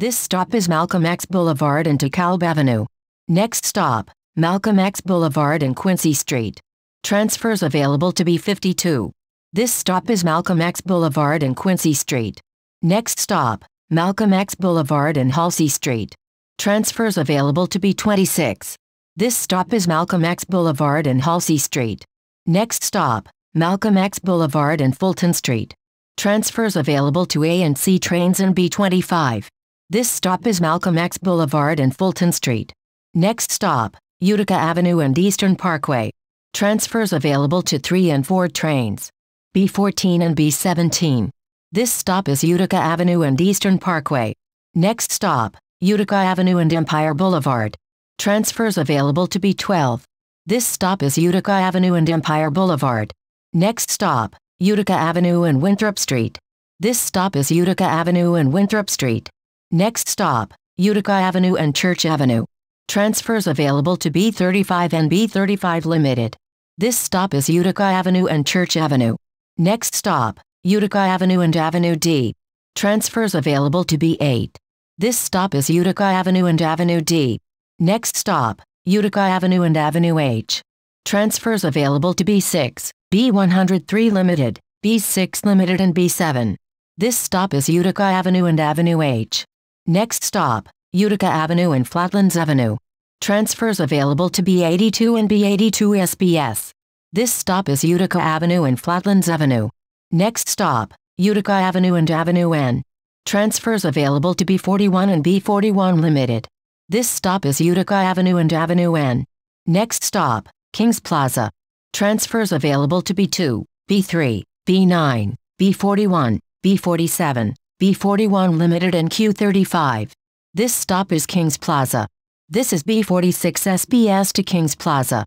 This stop is Malcolm X Boulevard and DeKalb Avenue. Next stop, Malcolm X Boulevard and Quincy Street. Transfers available to B52. This stop is Malcolm X Boulevard and Quincy Street. Next stop, Malcolm X Boulevard and Halsey Street. Transfers available to B26. This stop is Malcolm X Boulevard and Halsey Street. Next stop, Malcolm X Boulevard and Fulton Street. Transfers available to A and C trains and B25. This stop is Malcolm X Boulevard and Fulton Street. Next stop, Utica Avenue and Eastern Parkway. Transfers available to 3 and 4 trains. B14 and B17. This stop is Utica Avenue and Eastern Parkway. Next stop, Utica Avenue and Empire Boulevard. Transfers available to B12. This stop is Utica Avenue and Empire Boulevard. Next stop, Utica Avenue and Winthrop Street. This stop is Utica Avenue and Winthrop Street. Next stop, Utica Avenue and Church Avenue. Transfers available to B35 and B35 Limited. This stop is Utica Avenue and Church Avenue. Next stop, Utica Avenue and Avenue D. Transfers available to B8. This stop is Utica Avenue and Avenue D. Next stop, Utica Avenue and Avenue H. Transfers available to B6, B103 Limited, B6 Limited and B7. This stop is Utica Avenue and Avenue H. Next stop, Utica Avenue and Flatlands Avenue. Transfers available to B82 and B82 SBS. This stop is Utica Avenue and Flatlands Avenue. Next stop, Utica Avenue and Avenue N. Transfers available to B41 and B41 Limited. This stop is Utica Avenue and Avenue N. Next stop, Kings Plaza. Transfers available to B2, B3, B9, B41, B47, B41 Limited and Q35. This stop is Kings Plaza. This is B46 SBS to Kings Plaza.